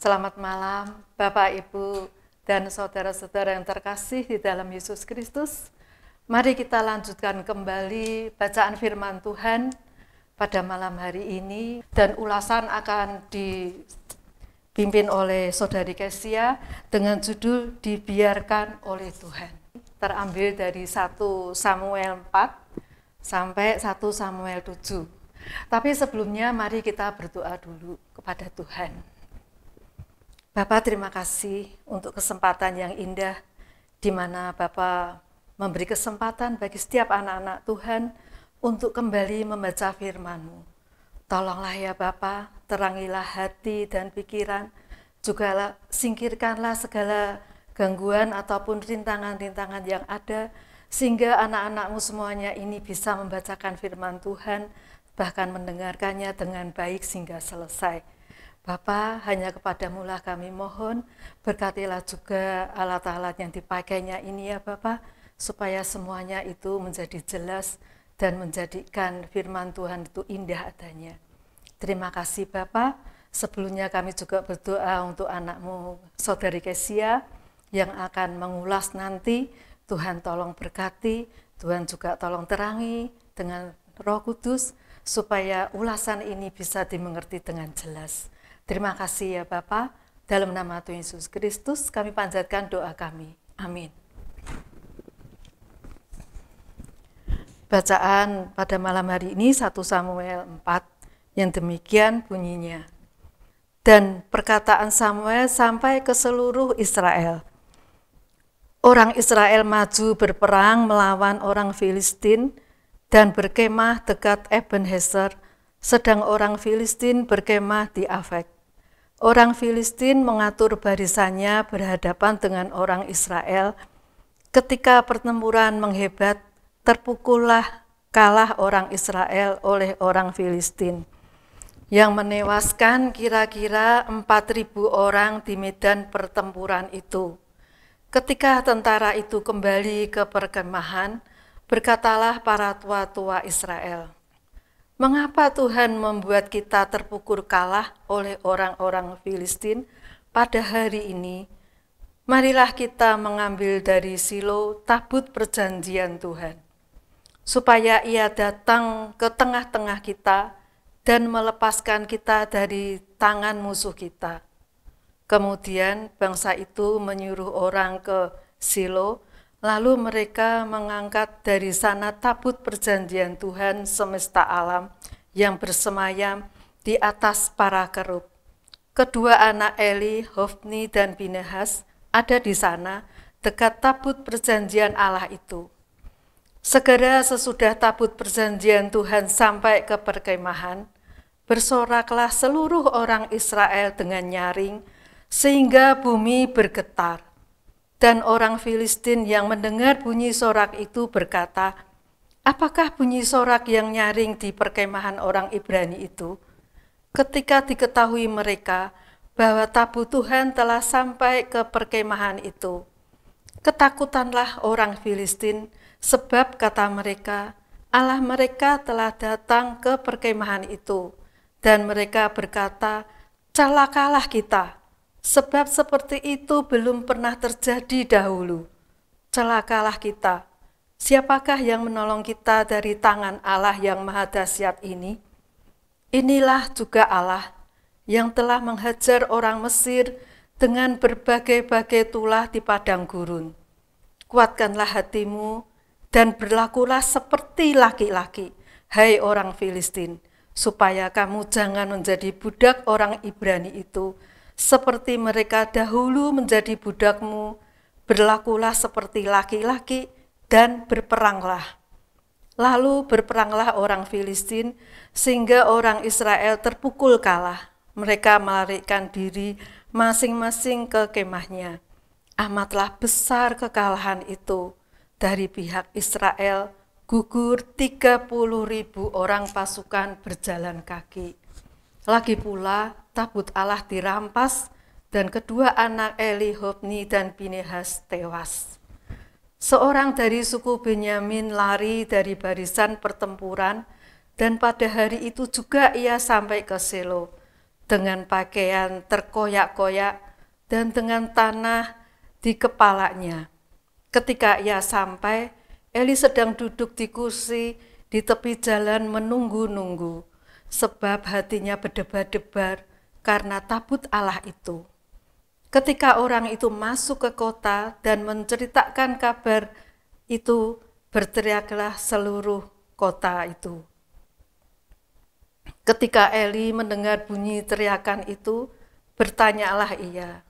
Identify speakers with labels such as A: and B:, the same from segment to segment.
A: Selamat malam, Bapak, Ibu, dan saudara-saudara yang terkasih di dalam Yesus Kristus. Mari kita lanjutkan kembali bacaan Firman Tuhan pada malam hari ini, dan ulasan akan dipimpin oleh Saudari Kesia dengan judul "Dibiarkan oleh Tuhan". Terambil dari 1 Samuel 4 sampai 1 Samuel 7. Tapi sebelumnya mari kita berdoa dulu kepada Tuhan. Bapak terima kasih untuk kesempatan yang indah di mana Bapak memberi kesempatan bagi setiap anak-anak Tuhan untuk kembali membaca firman-Mu. Tolonglah ya Bapa, terangilah hati dan pikiran, juga singkirkanlah segala gangguan ataupun rintangan-rintangan yang ada, sehingga anak-anakmu semuanya ini bisa membacakan firman Tuhan, bahkan mendengarkannya dengan baik sehingga selesai. Bapa, hanya kepadamu lah kami mohon, berkatilah juga alat-alat yang dipakainya ini ya Bapak supaya semuanya itu menjadi jelas dan menjadikan firman Tuhan itu indah adanya. Terima kasih Bapak. Sebelumnya kami juga berdoa untuk anakmu, Saudari Kesia, yang akan mengulas nanti. Tuhan tolong berkati, Tuhan juga tolong terangi dengan roh kudus, supaya ulasan ini bisa dimengerti dengan jelas. Terima kasih ya Bapak. Dalam nama Tuhan Yesus Kristus kami panjatkan doa kami. Amin. Bacaan pada malam hari ini 1 Samuel 4 yang demikian bunyinya. Dan perkataan Samuel sampai ke seluruh Israel. Orang Israel maju berperang melawan orang Filistin dan berkemah dekat Ebenezer, sedang orang Filistin berkemah di Afek Orang Filistin mengatur barisannya berhadapan dengan orang Israel. Ketika pertempuran menghebat, terpukullah kalah orang Israel oleh orang Filistin yang menewaskan kira-kira 4.000 orang di medan pertempuran itu. Ketika tentara itu kembali ke perkemahan, berkatalah para tua-tua Israel, Mengapa Tuhan membuat kita terpukul kalah oleh orang-orang Filistin pada hari ini? Marilah kita mengambil dari Silo tabut perjanjian Tuhan, supaya ia datang ke tengah-tengah kita dan melepaskan kita dari tangan musuh kita. Kemudian bangsa itu menyuruh orang ke Silo Lalu mereka mengangkat dari sana tabut perjanjian Tuhan semesta alam yang bersemayam di atas para kerub. Kedua anak Eli, Hofni dan Pinehas ada di sana dekat tabut perjanjian Allah itu. Segera sesudah tabut perjanjian Tuhan sampai ke perkemahan, bersoraklah seluruh orang Israel dengan nyaring, sehingga bumi bergetar. Dan orang Filistin yang mendengar bunyi sorak itu berkata, Apakah bunyi sorak yang nyaring di perkemahan orang Ibrani itu? Ketika diketahui mereka bahwa tabu Tuhan telah sampai ke perkemahan itu, ketakutanlah orang Filistin, sebab kata mereka, Allah mereka telah datang ke perkemahan itu, dan mereka berkata, "Celakalah kita!" Sebab seperti itu belum pernah terjadi dahulu. Celakalah kita. Siapakah yang menolong kita dari tangan Allah yang maha dahsyat ini? Inilah juga Allah yang telah menghajar orang Mesir dengan berbagai-bagai tulah di padang gurun. Kuatkanlah hatimu dan berlakulah seperti laki-laki, hai orang Filistin, supaya kamu jangan menjadi budak orang Ibrani itu, seperti mereka dahulu menjadi budakmu, berlakulah seperti laki-laki dan berperanglah. Lalu berperanglah orang Filistin sehingga orang Israel terpukul kalah. Mereka melarikan diri masing-masing ke kemahnya. Amatlah besar kekalahan itu dari pihak Israel gugur 30 ribu orang pasukan berjalan kaki. Lagi pula tabut Allah dirampas dan kedua anak Eli, Hobni, dan Pinehas tewas. Seorang dari suku Benyamin lari dari barisan pertempuran dan pada hari itu juga ia sampai ke Selo dengan pakaian terkoyak-koyak dan dengan tanah di kepalanya. Ketika ia sampai, Eli sedang duduk di kursi di tepi jalan menunggu-nunggu sebab hatinya berdebar-debar karena tabut Allah itu. Ketika orang itu masuk ke kota dan menceritakan kabar itu, berteriaklah seluruh kota itu. Ketika Eli mendengar bunyi teriakan itu, bertanyalah ia,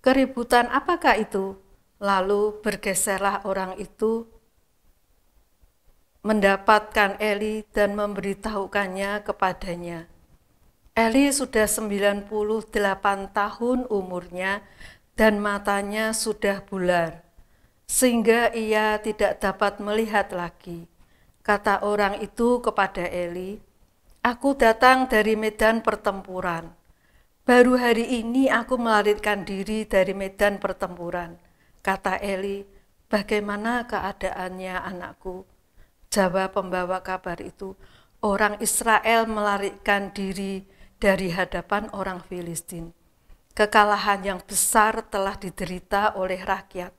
A: "Keributan apakah itu?" Lalu bergeserlah orang itu mendapatkan Eli dan memberitahukannya kepadanya. Eli sudah 98 tahun umurnya dan matanya sudah bular, sehingga ia tidak dapat melihat lagi. Kata orang itu kepada Eli, Aku datang dari medan pertempuran. Baru hari ini aku melarikan diri dari medan pertempuran. Kata Eli, bagaimana keadaannya anakku? Jawa pembawa kabar itu, orang Israel melarikan diri dari hadapan orang Filistin. Kekalahan yang besar telah diderita oleh rakyat.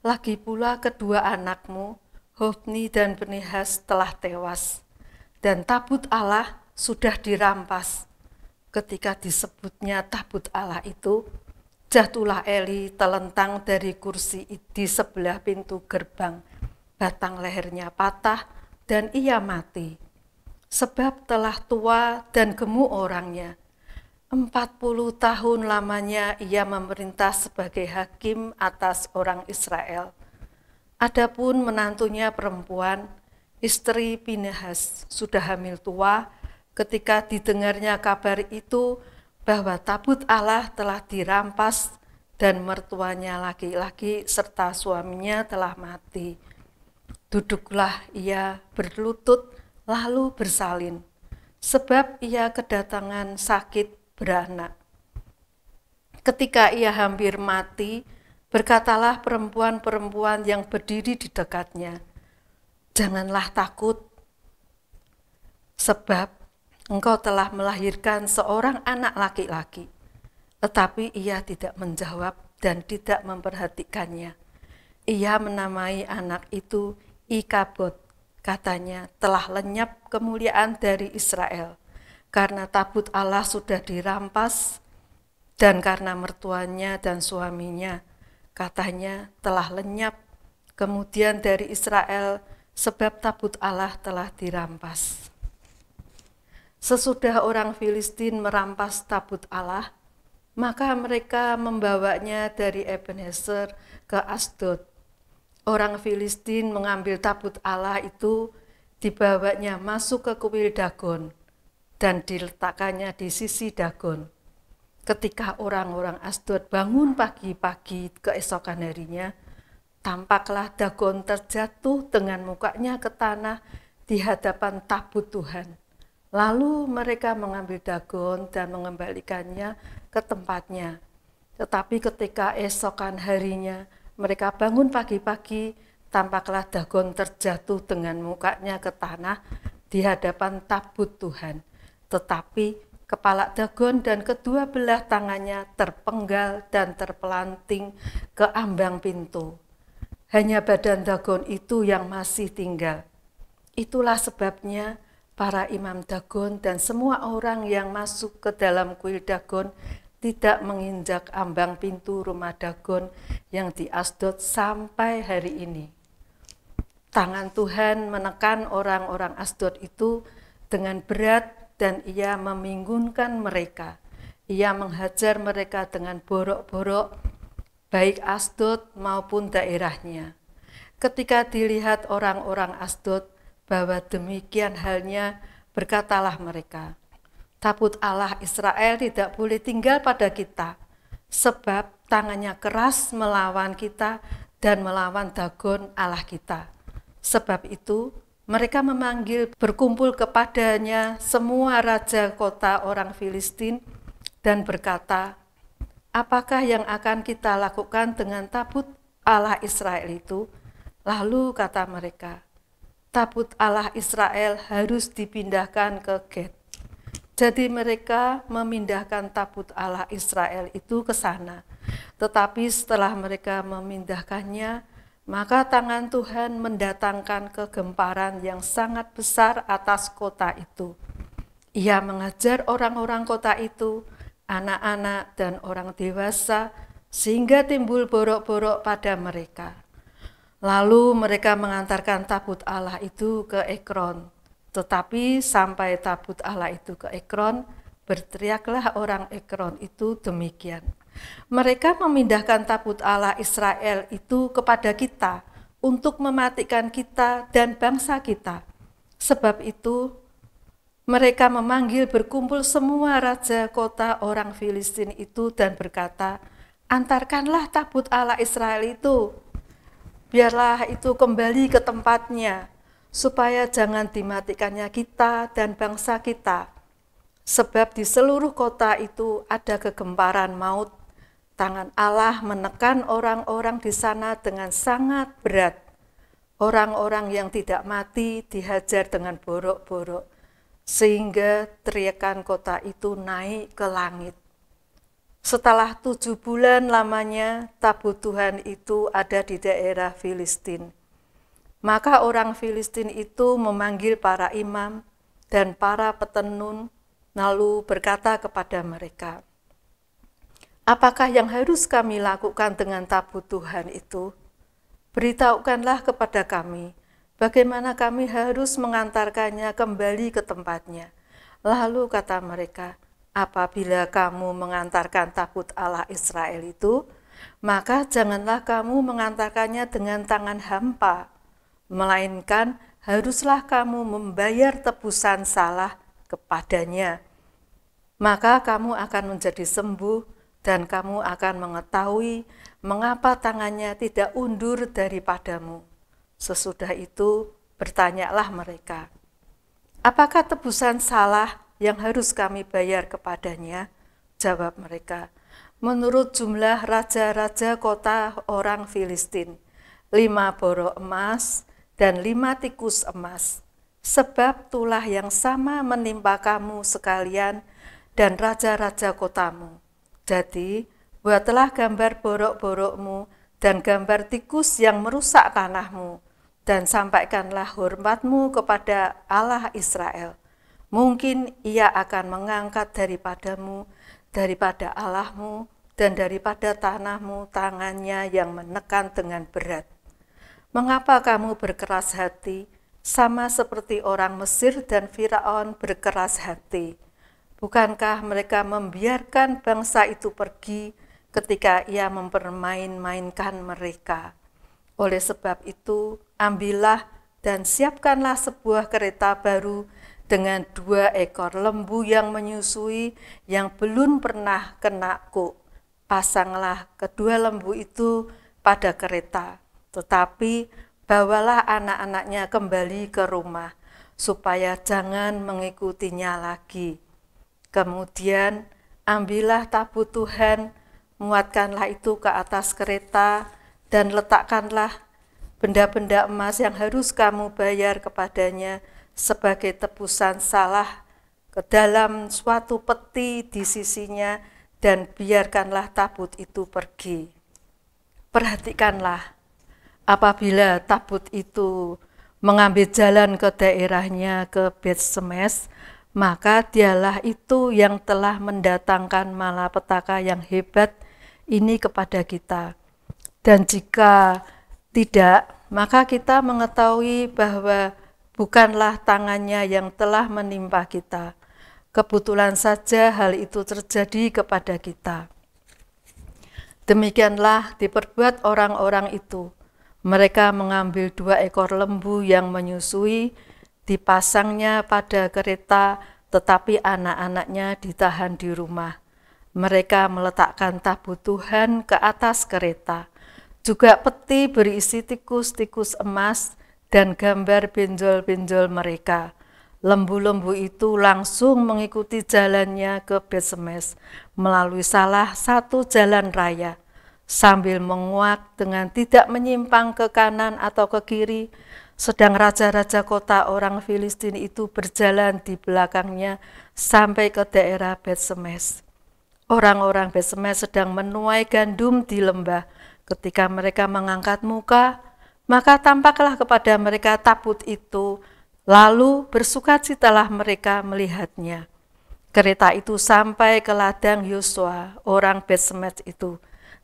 A: Lagi pula kedua anakmu, Hofni dan Benihas telah tewas, dan tabut Allah sudah dirampas. Ketika disebutnya tabut Allah itu, jatuhlah Eli telentang dari kursi di sebelah pintu gerbang batang lehernya patah, dan ia mati. Sebab telah tua dan gemuk orangnya. Empat puluh tahun lamanya ia memerintah sebagai hakim atas orang Israel. Adapun menantunya perempuan, istri Pinehas, sudah hamil tua, ketika didengarnya kabar itu bahwa tabut Allah telah dirampas dan mertuanya laki-laki serta suaminya telah mati. Duduklah ia berlutut lalu bersalin, sebab ia kedatangan sakit beranak. Ketika ia hampir mati, berkatalah perempuan-perempuan yang berdiri di dekatnya, "Janganlah takut, sebab engkau telah melahirkan seorang anak laki-laki." Tetapi ia tidak menjawab dan tidak memperhatikannya. Ia menamai anak itu Ikabot, katanya telah lenyap kemuliaan dari Israel, karena tabut Allah sudah dirampas, dan karena mertuanya dan suaminya, katanya telah lenyap kemudian dari Israel, sebab tabut Allah telah dirampas. Sesudah orang Filistin merampas tabut Allah, maka mereka membawanya dari Ebenezer ke Asdod orang Filistin mengambil tabut Allah itu dibawanya masuk ke kuil Dagon dan diletakkannya di sisi Dagon. Ketika orang-orang Asdod bangun pagi-pagi keesokan harinya, tampaklah Dagon terjatuh dengan mukanya ke tanah di hadapan tabut Tuhan. Lalu mereka mengambil Dagon dan mengembalikannya ke tempatnya. Tetapi ketika esokan harinya, mereka bangun pagi-pagi, tampaklah Dagon terjatuh dengan mukanya ke tanah di hadapan tabut Tuhan. Tetapi kepala Dagon dan kedua belah tangannya terpenggal dan terpelanting ke ambang pintu. Hanya badan Dagon itu yang masih tinggal. Itulah sebabnya para imam Dagon dan semua orang yang masuk ke dalam kuil Dagon tidak menginjak ambang pintu rumah Dagon yang diasdot sampai hari ini. Tangan Tuhan menekan orang-orang asdot itu dengan berat dan ia meminggunkan mereka. Ia menghajar mereka dengan borok-borok, baik asdot maupun daerahnya. Ketika dilihat orang-orang asdot bahwa demikian halnya, berkatalah mereka, Tabut Allah Israel tidak boleh tinggal pada kita, sebab tangannya keras melawan kita dan melawan Dagon Allah kita. Sebab itu, mereka memanggil berkumpul kepadanya semua raja kota orang Filistin dan berkata, Apakah yang akan kita lakukan dengan tabut Allah Israel itu? Lalu kata mereka, tabut Allah Israel harus dipindahkan ke Geth. Jadi mereka memindahkan tabut Allah Israel itu ke sana. Tetapi setelah mereka memindahkannya, maka tangan Tuhan mendatangkan kegemparan yang sangat besar atas kota itu. Ia mengajar orang-orang kota itu, anak-anak dan orang dewasa, sehingga timbul borok-borok pada mereka. Lalu mereka mengantarkan tabut Allah itu ke Ekron, tetapi sampai tabut Allah itu ke Ekron, berteriaklah orang Ekron itu demikian. Mereka memindahkan tabut Allah Israel itu kepada kita untuk mematikan kita dan bangsa kita. Sebab itu mereka memanggil berkumpul semua raja kota orang Filistin itu dan berkata, "Antarkanlah tabut Allah Israel itu. Biarlah itu kembali ke tempatnya." supaya jangan dimatikannya kita dan bangsa kita. Sebab di seluruh kota itu ada kegemparan maut. Tangan Allah menekan orang-orang di sana dengan sangat berat. Orang-orang yang tidak mati dihajar dengan borok-borok, sehingga teriakan kota itu naik ke langit. Setelah tujuh bulan lamanya, tabut Tuhan itu ada di daerah Filistin. Maka orang Filistin itu memanggil para imam dan para petenun, lalu berkata kepada mereka, Apakah yang harus kami lakukan dengan tabut Tuhan itu? Beritahukanlah kepada kami, bagaimana kami harus mengantarkannya kembali ke tempatnya. Lalu kata mereka, apabila kamu mengantarkan tabut Allah Israel itu, maka janganlah kamu mengantarkannya dengan tangan hampa, melainkan haruslah kamu membayar tebusan salah kepadanya. Maka kamu akan menjadi sembuh dan kamu akan mengetahui mengapa tangannya tidak undur daripadamu. Sesudah itu bertanyalah mereka, apakah tebusan salah yang harus kami bayar kepadanya? Jawab mereka, menurut jumlah raja-raja kota orang Filistin, lima borok emas, dan lima tikus emas, sebab tulah yang sama menimpa kamu sekalian dan raja-raja kotamu. Jadi, buatlah gambar borok-borokmu dan gambar tikus yang merusak tanahmu, dan sampaikanlah hormatmu kepada Allah Israel. Mungkin ia akan mengangkat daripadamu, daripada Allahmu, dan daripada tanahmu tangannya yang menekan dengan berat. Mengapa kamu berkeras hati, sama seperti orang Mesir dan Firaun berkeras hati? Bukankah mereka membiarkan bangsa itu pergi ketika ia mempermain-mainkan mereka? Oleh sebab itu, ambillah dan siapkanlah sebuah kereta baru dengan dua ekor lembu yang menyusui yang belum pernah kena kuk. Pasanglah kedua lembu itu pada kereta tetapi bawalah anak-anaknya kembali ke rumah, supaya jangan mengikutinya lagi. Kemudian ambillah tabut Tuhan, muatkanlah itu ke atas kereta, dan letakkanlah benda-benda emas yang harus kamu bayar kepadanya sebagai tebusan salah ke dalam suatu peti di sisinya, dan biarkanlah tabut itu pergi. Perhatikanlah apabila tabut itu mengambil jalan ke daerahnya ke Betsemes, maka dialah itu yang telah mendatangkan malapetaka yang hebat ini kepada kita. Dan jika tidak, maka kita mengetahui bahwa bukanlah tangannya yang telah menimpa kita. Kebetulan saja hal itu terjadi kepada kita. Demikianlah diperbuat orang-orang itu mereka mengambil dua ekor lembu yang menyusui, dipasangnya pada kereta, tetapi anak-anaknya ditahan di rumah. Mereka meletakkan tabut Tuhan ke atas kereta. Juga peti berisi tikus-tikus emas dan gambar benjol-benjol mereka. Lembu-lembu itu langsung mengikuti jalannya ke Besmes, melalui salah satu jalan raya sambil menguak dengan tidak menyimpang ke kanan atau ke kiri, sedang raja-raja kota orang Filistin itu berjalan di belakangnya sampai ke daerah Betsemes. Orang-orang Betsemes sedang menuai gandum di lembah. Ketika mereka mengangkat muka, maka tampaklah kepada mereka tabut itu, lalu bersukacitalah mereka melihatnya. Kereta itu sampai ke ladang Yosua, orang Betsemes itu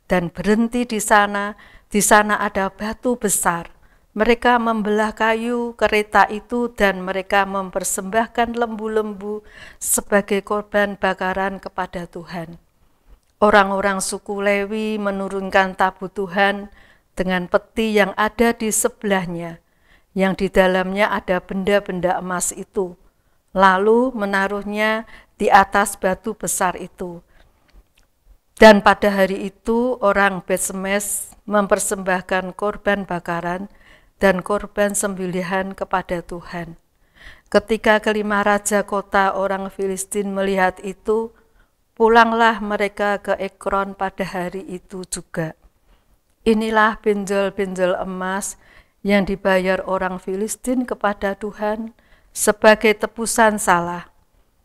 A: dan berhenti di sana. Di sana ada batu besar. Mereka membelah kayu kereta itu dan mereka mempersembahkan lembu-lembu sebagai korban bakaran kepada Tuhan. Orang-orang suku Lewi menurunkan tabu Tuhan dengan peti yang ada di sebelahnya, yang di dalamnya ada benda-benda emas itu, lalu menaruhnya di atas batu besar itu dan pada hari itu orang Betsemes mempersembahkan korban bakaran dan korban sembilihan kepada Tuhan. Ketika kelima raja kota orang Filistin melihat itu, pulanglah mereka ke Ekron pada hari itu juga. Inilah pinjol-pinjol emas yang dibayar orang Filistin kepada Tuhan sebagai tebusan salah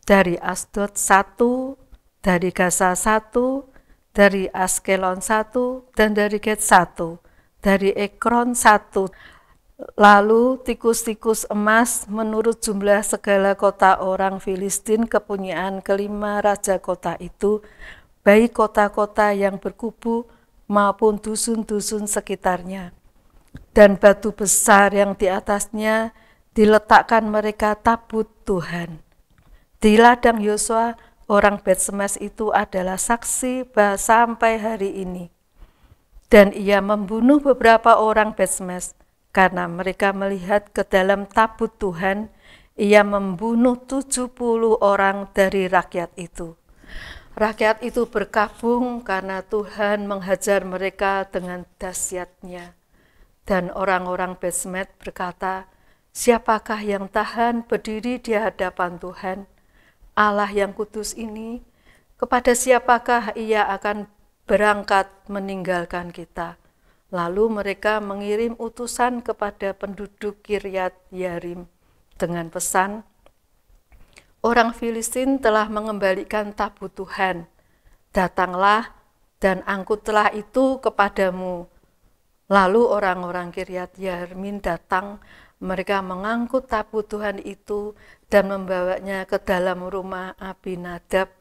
A: dari Asdod 1, dari Gaza 1, dari Askelon 1 dan dari Get 1, dari Ekron 1. Lalu tikus-tikus emas menurut jumlah segala kota orang Filistin kepunyaan kelima raja kota itu, baik kota-kota yang berkubu maupun dusun-dusun sekitarnya. Dan batu besar yang di atasnya diletakkan mereka tabut Tuhan. Di ladang Yosua, orang Betsemes itu adalah saksi sampai hari ini. Dan ia membunuh beberapa orang Betsemes karena mereka melihat ke dalam tabut Tuhan, ia membunuh 70 orang dari rakyat itu. Rakyat itu berkabung karena Tuhan menghajar mereka dengan dasyatnya. Dan orang-orang Betsemes berkata, Siapakah yang tahan berdiri di hadapan Tuhan? Allah yang kudus ini, kepada siapakah ia akan berangkat meninggalkan kita? Lalu mereka mengirim utusan kepada penduduk Kiryat Yarim dengan pesan, Orang Filistin telah mengembalikan tabut Tuhan. Datanglah dan angkutlah itu kepadamu. Lalu orang-orang Kiryat Yarmin datang mereka mengangkut tabu Tuhan itu dan membawanya ke dalam rumah Abinadab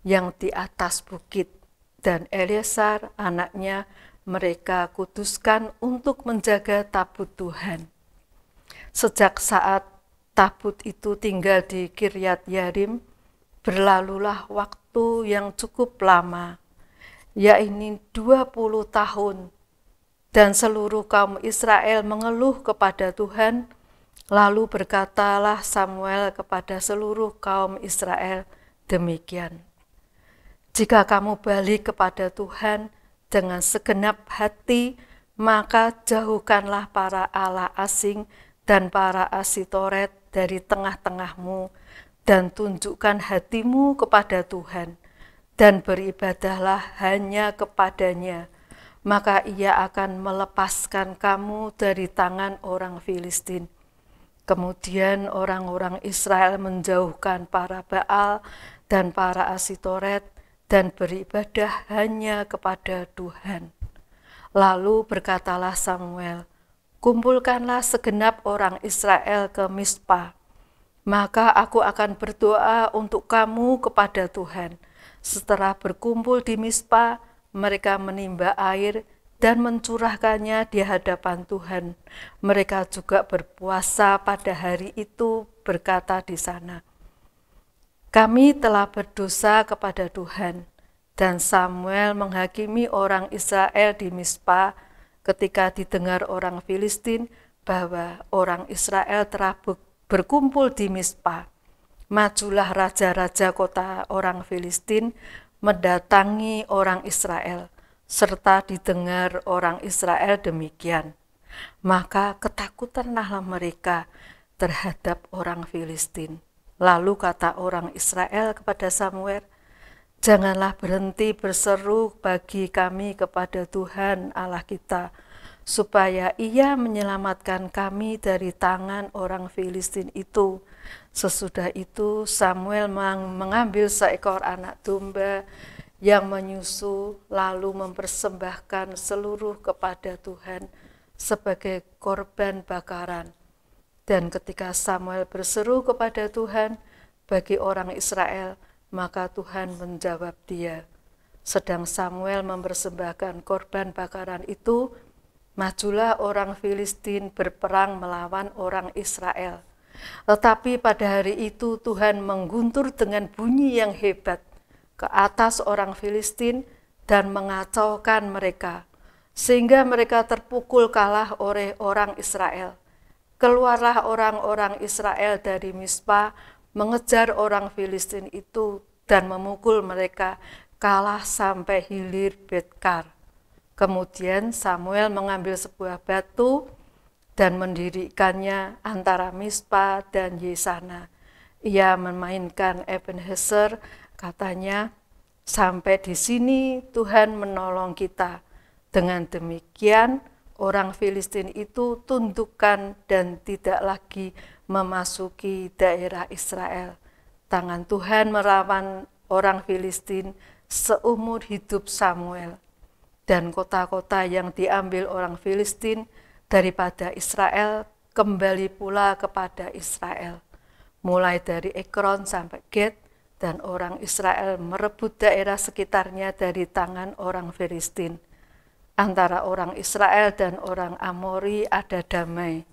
A: yang di atas bukit. Dan Eliezer anaknya mereka kuduskan untuk menjaga tabut Tuhan. Sejak saat tabut itu tinggal di Kiryat Yarim, berlalulah waktu yang cukup lama, yakni 20 tahun dan seluruh kaum Israel mengeluh kepada Tuhan, lalu berkatalah Samuel kepada seluruh kaum Israel demikian. Jika kamu balik kepada Tuhan dengan segenap hati, maka jauhkanlah para Allah asing dan para asitoret dari tengah-tengahmu, dan tunjukkan hatimu kepada Tuhan, dan beribadahlah hanya kepadanya.' maka ia akan melepaskan kamu dari tangan orang Filistin. Kemudian orang-orang Israel menjauhkan para Baal dan para Asitoret dan beribadah hanya kepada Tuhan. Lalu berkatalah Samuel, Kumpulkanlah segenap orang Israel ke Mispa, maka aku akan berdoa untuk kamu kepada Tuhan. Setelah berkumpul di Mispa, mereka menimba air dan mencurahkannya di hadapan Tuhan. Mereka juga berpuasa pada hari itu, berkata di sana, "Kami telah berdosa kepada Tuhan." Dan Samuel menghakimi orang Israel di Mispa ketika didengar orang Filistin bahwa orang Israel telah berkumpul di Mispa. Majulah raja-raja kota orang Filistin mendatangi orang Israel, serta didengar orang Israel demikian. Maka ketakutanlah mereka terhadap orang Filistin. Lalu kata orang Israel kepada Samuel, Janganlah berhenti berseru bagi kami kepada Tuhan Allah kita, supaya ia menyelamatkan kami dari tangan orang Filistin itu.' Sesudah itu Samuel mengambil seekor anak domba yang menyusu lalu mempersembahkan seluruh kepada Tuhan sebagai korban bakaran. Dan ketika Samuel berseru kepada Tuhan bagi orang Israel, maka Tuhan menjawab dia. Sedang Samuel mempersembahkan korban bakaran itu, majulah orang Filistin berperang melawan orang Israel tetapi pada hari itu Tuhan mengguntur dengan bunyi yang hebat ke atas orang Filistin dan mengacaukan mereka, sehingga mereka terpukul kalah oleh orang Israel. Keluarlah orang-orang Israel dari Mispa, mengejar orang Filistin itu dan memukul mereka kalah sampai hilir Betkar. Kemudian Samuel mengambil sebuah batu dan mendirikannya antara Mispa dan Yesana. Ia memainkan Ebenezer, katanya, sampai di sini Tuhan menolong kita. Dengan demikian, orang Filistin itu tundukkan dan tidak lagi memasuki daerah Israel. Tangan Tuhan merawan orang Filistin seumur hidup Samuel. Dan kota-kota yang diambil orang Filistin daripada Israel kembali pula kepada Israel. Mulai dari Ekron sampai Get dan orang Israel merebut daerah sekitarnya dari tangan orang Filistin. Antara orang Israel dan orang Amori ada damai.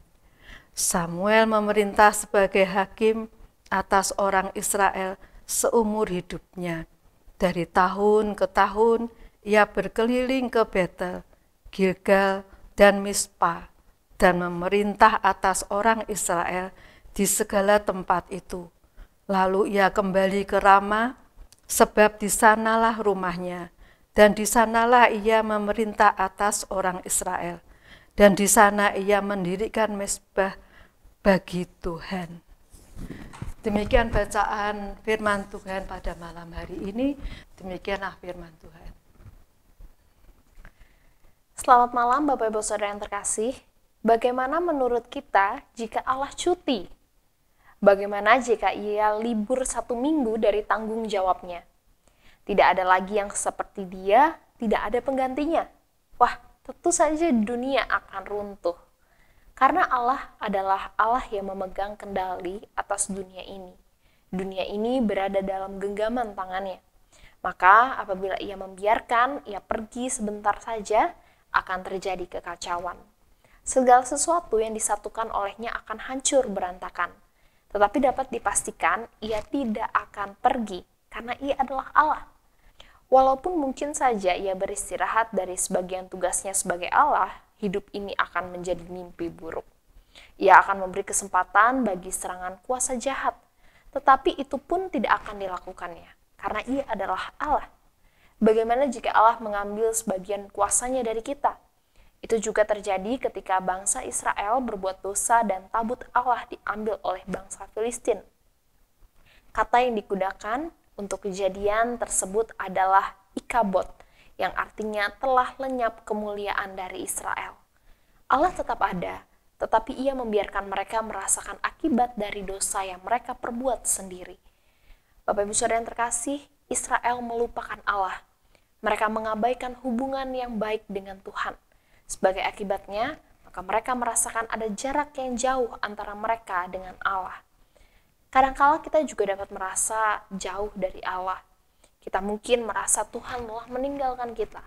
A: Samuel memerintah sebagai hakim atas orang Israel seumur hidupnya. Dari tahun ke tahun ia berkeliling ke Betel, Gilgal, dan Mispa dan memerintah atas orang Israel di segala tempat itu. Lalu ia kembali ke Rama, sebab di sanalah rumahnya, dan di sanalah ia memerintah atas orang Israel, dan di sana ia mendirikan mesbah bagi Tuhan. Demikian bacaan firman Tuhan
B: pada malam hari ini. Demikianlah firman Tuhan. Selamat malam Bapak Ibu Saudara yang terkasih. Bagaimana menurut kita jika Allah cuti? Bagaimana jika ia libur satu minggu dari tanggung jawabnya? Tidak ada lagi yang seperti dia, tidak ada penggantinya. Wah, tentu saja dunia akan runtuh. Karena Allah adalah Allah yang memegang kendali atas dunia ini. Dunia ini berada dalam genggaman tangannya. Maka apabila ia membiarkan, ia pergi sebentar saja, akan terjadi kekacauan. Segala sesuatu yang disatukan olehnya akan hancur berantakan. Tetapi dapat dipastikan ia tidak akan pergi karena ia adalah Allah. Walaupun mungkin saja ia beristirahat dari sebagian tugasnya sebagai Allah, hidup ini akan menjadi mimpi buruk. Ia akan memberi kesempatan bagi serangan kuasa jahat, tetapi itu pun tidak akan dilakukannya, karena ia adalah Allah. Bagaimana jika Allah mengambil sebagian kuasanya dari kita? Itu juga terjadi ketika bangsa Israel berbuat dosa dan tabut Allah diambil oleh bangsa Filistin. Kata yang digunakan untuk kejadian tersebut adalah ikabot, yang artinya telah lenyap kemuliaan dari Israel. Allah tetap ada, tetapi ia membiarkan mereka merasakan akibat dari dosa yang mereka perbuat sendiri. Bapak Ibu Saudara yang terkasih, Israel melupakan Allah mereka mengabaikan hubungan yang baik dengan Tuhan. Sebagai akibatnya, maka mereka merasakan ada jarak yang jauh antara mereka dengan Allah. Kadangkala kita juga dapat merasa jauh dari Allah. Kita mungkin merasa Tuhan telah meninggalkan kita.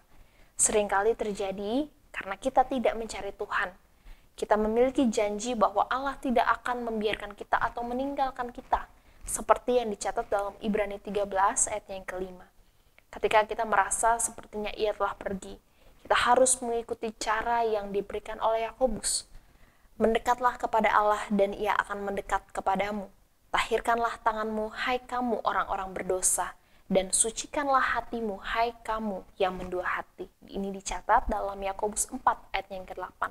B: Seringkali terjadi karena kita tidak mencari Tuhan. Kita memiliki janji bahwa Allah tidak akan membiarkan kita atau meninggalkan kita, seperti yang dicatat dalam Ibrani 13 ayat yang kelima. Ketika kita merasa sepertinya ia telah pergi, kita harus mengikuti cara yang diberikan oleh Yakobus. Mendekatlah kepada Allah dan ia akan mendekat kepadamu. Tahirkanlah tanganmu, hai kamu orang-orang berdosa, dan sucikanlah hatimu, hai kamu yang mendua hati. Ini dicatat dalam Yakobus 4 ayat yang ke-8.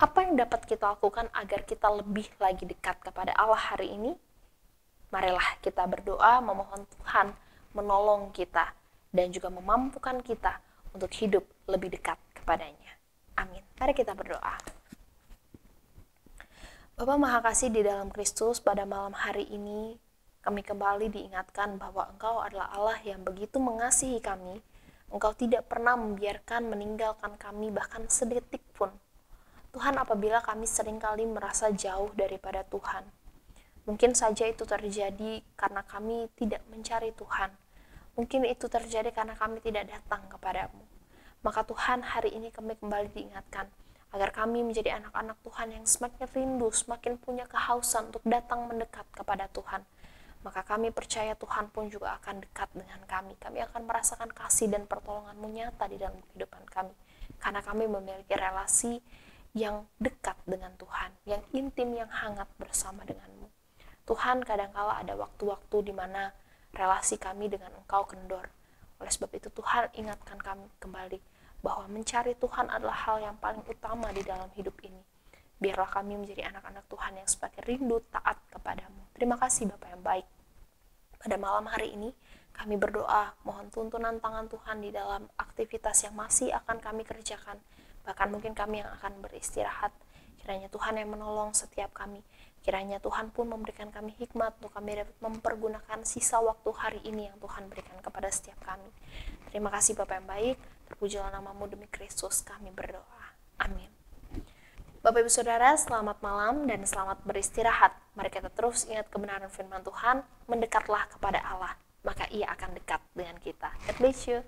B: Apa yang dapat kita lakukan agar kita lebih lagi dekat kepada Allah hari ini? Marilah kita berdoa memohon Tuhan menolong kita, dan juga memampukan kita untuk hidup lebih dekat kepadanya. Amin. Mari kita berdoa. Bapak Maha Kasih di dalam Kristus, pada malam hari ini kami kembali diingatkan bahwa Engkau adalah Allah yang begitu mengasihi kami. Engkau tidak pernah membiarkan meninggalkan kami bahkan sedetik pun. Tuhan, apabila kami seringkali merasa jauh daripada Tuhan, Mungkin saja itu terjadi karena kami tidak mencari Tuhan. Mungkin itu terjadi karena kami tidak datang kepadamu. Maka Tuhan hari ini kami kembali diingatkan agar kami menjadi anak-anak Tuhan yang semakin rindu, semakin punya kehausan untuk datang mendekat kepada Tuhan. Maka kami percaya Tuhan pun juga akan dekat dengan kami. Kami akan merasakan kasih dan pertolonganmu nyata di dalam kehidupan kami. Karena kami memiliki relasi yang dekat dengan Tuhan, yang intim, yang hangat bersama denganmu. Tuhan kadangkala ada waktu-waktu di mana relasi kami dengan engkau kendor. Oleh sebab itu Tuhan ingatkan kami kembali bahwa mencari Tuhan adalah hal yang paling utama di dalam hidup ini. Biarlah kami menjadi anak-anak Tuhan yang sebagai rindu taat kepadamu. Terima kasih Bapak yang baik. Pada malam hari ini, kami berdoa mohon tuntunan tangan Tuhan di dalam aktivitas yang masih akan kami kerjakan. Bahkan mungkin kami yang akan beristirahat Kiranya Tuhan yang menolong setiap kami. Kiranya Tuhan pun memberikan kami hikmat untuk kami dapat mempergunakan sisa waktu hari ini yang Tuhan berikan kepada setiap kami. Terima kasih Bapak yang baik, terpujilah namamu demi Kristus kami berdoa. Amin. Bapak Ibu Saudara, selamat malam dan selamat beristirahat. Mari kita terus ingat kebenaran firman Tuhan, mendekatlah kepada Allah, maka ia akan dekat dengan kita. God bless you.